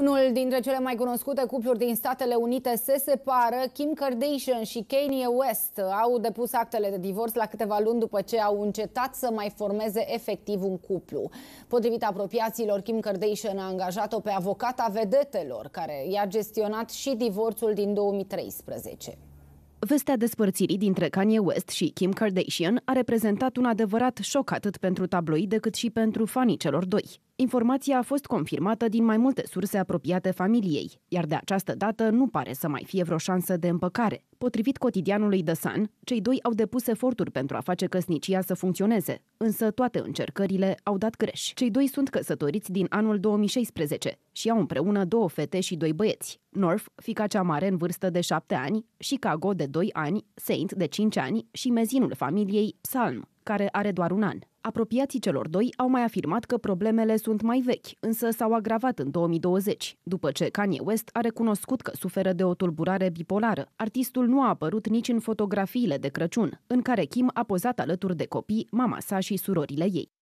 Unul dintre cele mai cunoscute cupluri din Statele Unite se separă. Kim Kardashian și Kanye West au depus actele de divorț la câteva luni după ce au încetat să mai formeze efectiv un cuplu. Potrivit apropiaților, Kim Kardashian a angajat-o pe avocata vedetelor, care i-a gestionat și divorțul din 2013. Vestea despărțirii dintre Kanye West și Kim Kardashian a reprezentat un adevărat șoc atât pentru tabloide cât și pentru fanii celor doi. Informația a fost confirmată din mai multe surse apropiate familiei, iar de această dată nu pare să mai fie vreo șansă de împăcare. Potrivit cotidianului The Sun, cei doi au depus eforturi pentru a face căsnicia să funcționeze, însă toate încercările au dat greș. Cei doi sunt căsătoriți din anul 2016 și au împreună două fete și doi băieți. North, fica cea mare în vârstă de șapte ani, Chicago de doi ani, Saint de cinci ani și mezinul familiei Psalm, care are doar un an. Apropiații celor doi au mai afirmat că problemele sunt mai vechi, însă s-au agravat în 2020, după ce Kanye West a recunoscut că suferă de o tulburare bipolară. Artistul nu a apărut nici în fotografiile de Crăciun, în care Kim a pozat alături de copii, mama sa și surorile ei.